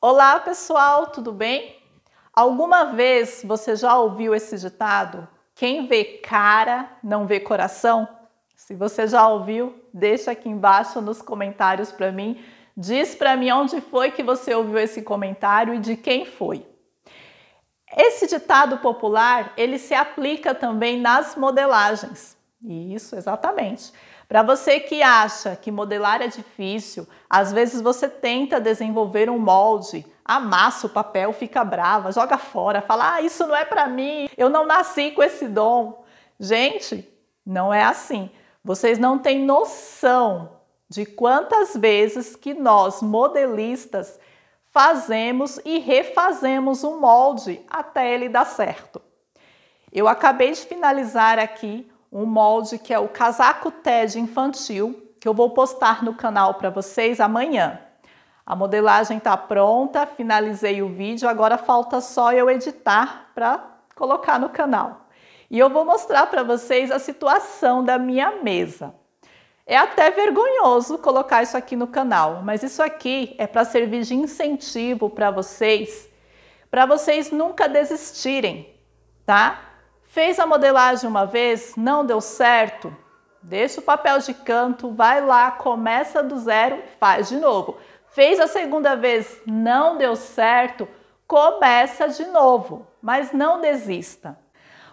Olá pessoal, tudo bem? Alguma vez você já ouviu esse ditado? Quem vê cara não vê coração? Se você já ouviu, deixa aqui embaixo nos comentários para mim. Diz para mim onde foi que você ouviu esse comentário e de quem foi. Esse ditado popular, ele se aplica também nas modelagens. Isso, exatamente. Para você que acha que modelar é difícil, às vezes você tenta desenvolver um molde, amassa o papel, fica brava, joga fora, fala: "Ah, isso não é para mim. Eu não nasci com esse dom". Gente, não é assim. Vocês não têm noção de quantas vezes que nós modelistas fazemos e refazemos um molde até ele dar certo. Eu acabei de finalizar aqui um molde que é o casaco TED infantil, que eu vou postar no canal para vocês amanhã. A modelagem está pronta, finalizei o vídeo, agora falta só eu editar para colocar no canal. E eu vou mostrar para vocês a situação da minha mesa. É até vergonhoso colocar isso aqui no canal, mas isso aqui é para servir de incentivo para vocês, para vocês nunca desistirem, tá? Fez a modelagem uma vez, não deu certo? Deixa o papel de canto, vai lá, começa do zero, faz de novo. Fez a segunda vez, não deu certo? Começa de novo, mas não desista.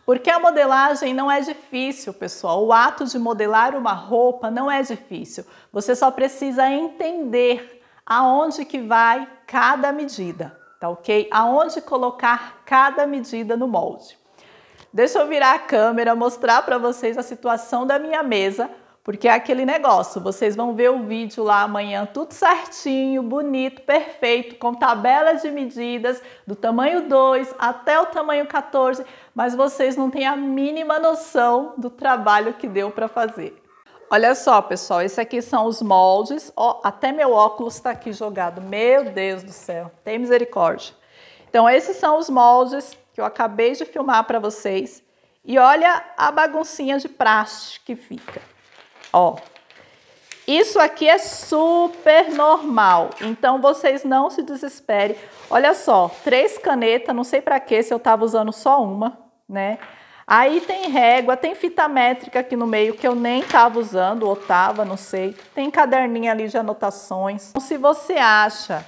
Porque a modelagem não é difícil, pessoal. O ato de modelar uma roupa não é difícil. Você só precisa entender aonde que vai cada medida, tá OK? Aonde colocar cada medida no molde. Deixa eu virar a câmera, mostrar para vocês a situação da minha mesa, porque é aquele negócio, vocês vão ver o vídeo lá amanhã, tudo certinho, bonito, perfeito, com tabela de medidas, do tamanho 2 até o tamanho 14, mas vocês não têm a mínima noção do trabalho que deu para fazer. Olha só, pessoal, esses aqui são os moldes, ó, oh, até meu óculos está aqui jogado, meu Deus do céu, tem misericórdia. Então, esses são os moldes que eu acabei de filmar para vocês. E olha a baguncinha de plástico que fica. Ó, isso aqui é super normal, então vocês não se desesperem. Olha só, três canetas, não sei para que se eu tava usando só uma, né? Aí tem régua, tem fita métrica aqui no meio que eu nem tava usando, ou tava, não sei. Tem caderninho ali de anotações. Então, se você acha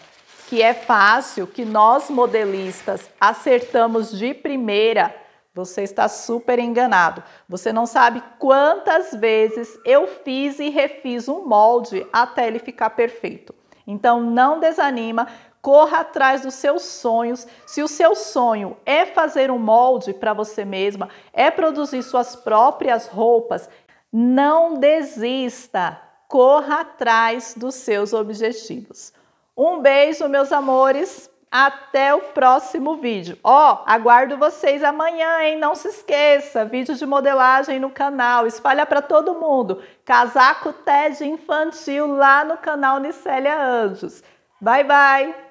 que é fácil, que nós modelistas acertamos de primeira, você está super enganado. Você não sabe quantas vezes eu fiz e refiz um molde até ele ficar perfeito. Então não desanima, corra atrás dos seus sonhos. Se o seu sonho é fazer um molde para você mesma, é produzir suas próprias roupas, não desista. Corra atrás dos seus objetivos. Um beijo, meus amores. Até o próximo vídeo. Ó, oh, aguardo vocês amanhã, hein? Não se esqueça, vídeo de modelagem no canal, espalha para todo mundo. Casaco TED infantil lá no canal Nicélia Anjos. Bye, bye!